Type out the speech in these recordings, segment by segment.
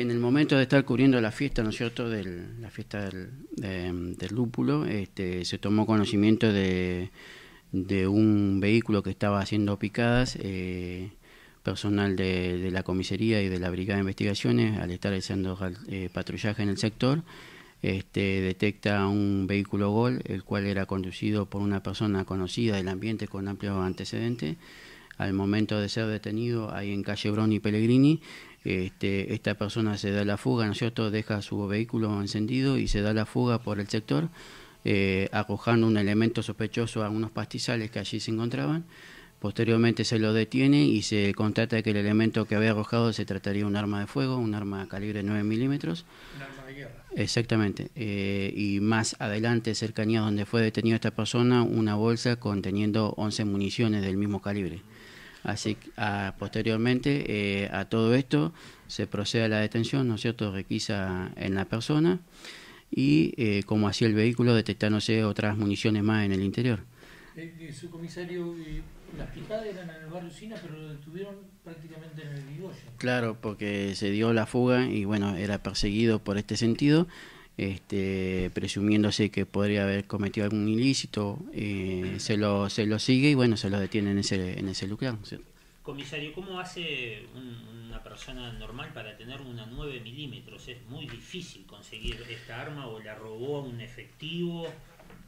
En el momento de estar cubriendo la fiesta, ¿no es cierto?, del, la fiesta del, lúpulo, este, se tomó conocimiento de, un vehículo que estaba haciendo picadas. Eh, personal de, la comisaría y de la brigada de investigaciones, al estar haciendo eh, patrullaje en el sector, este, detecta un vehículo Gol, el cual era conducido por una persona conocida del ambiente con amplios antecedentes al momento de ser detenido ahí en calle Broni Pellegrini, este, esta persona se da la fuga, ¿no es cierto? Deja su vehículo encendido y se da la fuga por el sector, eh, arrojando un elemento sospechoso a unos pastizales que allí se encontraban. Posteriormente se lo detiene y se contrata que el elemento que había arrojado se trataría de un arma de fuego, un arma calibre 9 milímetros. Un arma de guerra. Exactamente. Eh, y más adelante, cercanía donde fue detenido esta persona, una bolsa conteniendo 11 municiones del mismo calibre. Así que ah, posteriormente eh, a todo esto se procede a la detención, ¿no es cierto?, requisa en la persona y eh, como hacía el vehículo detectándose otras municiones más en el interior. su comisario, eh, las eran en el pero lo prácticamente en el Claro, porque se dio la fuga y bueno, era perseguido por este sentido este, presumiéndose que podría haber cometido algún ilícito, eh, se, lo, se lo sigue y bueno, se lo detiene en ese, en ese lugar. Comisario, ¿cómo hace una persona normal para tener una 9 milímetros? Es muy difícil conseguir esta arma o la robó a un efectivo.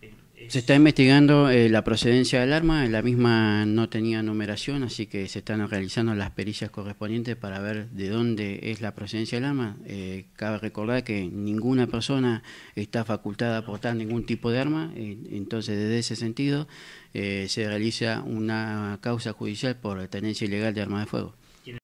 Eh, se está investigando eh, la procedencia del arma, la misma no tenía numeración, así que se están realizando las pericias correspondientes para ver de dónde es la procedencia del arma. Eh, cabe recordar que ninguna persona está facultada a portar ningún tipo de arma, eh, entonces desde ese sentido se realiza una causa judicial por tenencia ilegal de arma de fuego.